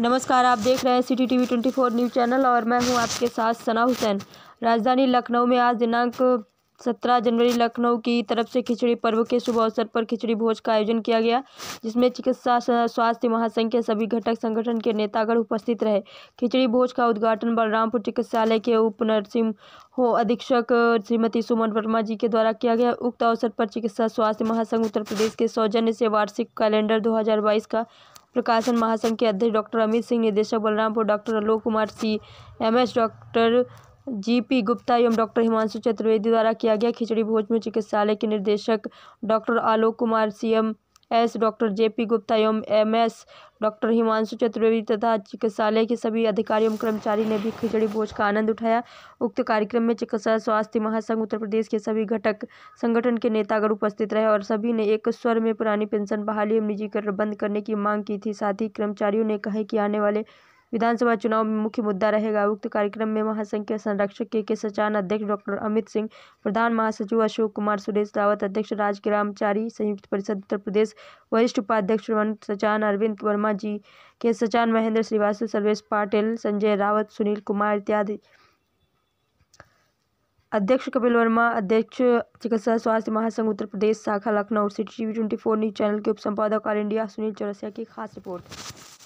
नमस्कार आप देख रहे हैं City TV four news channel और मैं हूं आपके साथ सना हुसैन राजधानी लखनऊ में आज दिनांक सत्रह जनवरी लखनऊ की तरफ से खिचड़ी पर्व के शुभ अवसर पर खिचड़ी भोज का आयोजन किया गया जिसमें चिकित्सा स्वास्थ्य महासंघ के सभी घटक संगठन के नेतागण उपस्थित रहे खिचड़ी भोज का उद्घाटन बलरामपुर चिकित्सालय के उप नरसिंह हो अधीक्षक श्रीमती सुमन वर्मा जी के द्वारा किया गया उक्त अवसर पर चिकित्सा स्वास्थ्य महासंघ उत्तर प्रदेश के सौजन्य से वार्षिक कैलेंडर दो का प्रकाशन महासंघ के अध्यक्ष डॉक्टर अमित सिंह निदेशक Balrampur doctor Alok Kumar C M S doctor G P Gupta एवं डॉक्टर हिमांशु चतुर्वेदी द्वारा किया गया खिचड़ी भोज में चिकित्सालय के निदेशक doctor Alok Kumar C M S doctor JP Gupta एवं M S doctor Himanshu Chaturvedi तथा चिकित्सालय के सभी अधिकारी एवं कर्मचारी ने भी खिचड़ी भोज का आनंद उठाया उक्त कार्यक्रम में चिकित्सा स्वास्थ्य महासंघ उत्तर प्रदेश के सभी घटक संगठन के नेतागण उपस्थित रहे और सभी ने एक स्वर में पुरानी पेंशन बहाली एवं निजीकरण बंद करने की मांग की थी साथ ही कर्मचारियों ने कहा कि आने वाले विधानसभा चुनाव में मुख्य मुद्दा रहेगा उक्त कार्यक्रम में महासंघ के संरक्षक के के सचान अध्यक्ष डॉक्टर अमित सिंह प्रधान महासचिव अशोक कुमार सुरेश रावत अध्यक्ष राज संयुक्त परिषद उत्तर प्रदेश वरिष्ठ उपाध्यक्ष सचान अरविंद वर्मा जी के सचान महेंद्र श्रीवास्तव सर्वेश पाटिल संजय रावत सुनील कुमार इत्यादि अध्यक्ष कपिल वर्मा अध्यक्ष चिकित्सा स्वास्थ्य महासंघ उत्तर प्रदेश शाखा Lucknow City TV twenty four news channel के उप संपादक ऑल इंडिया सुनील चौरसिया की खास रिपोर्ट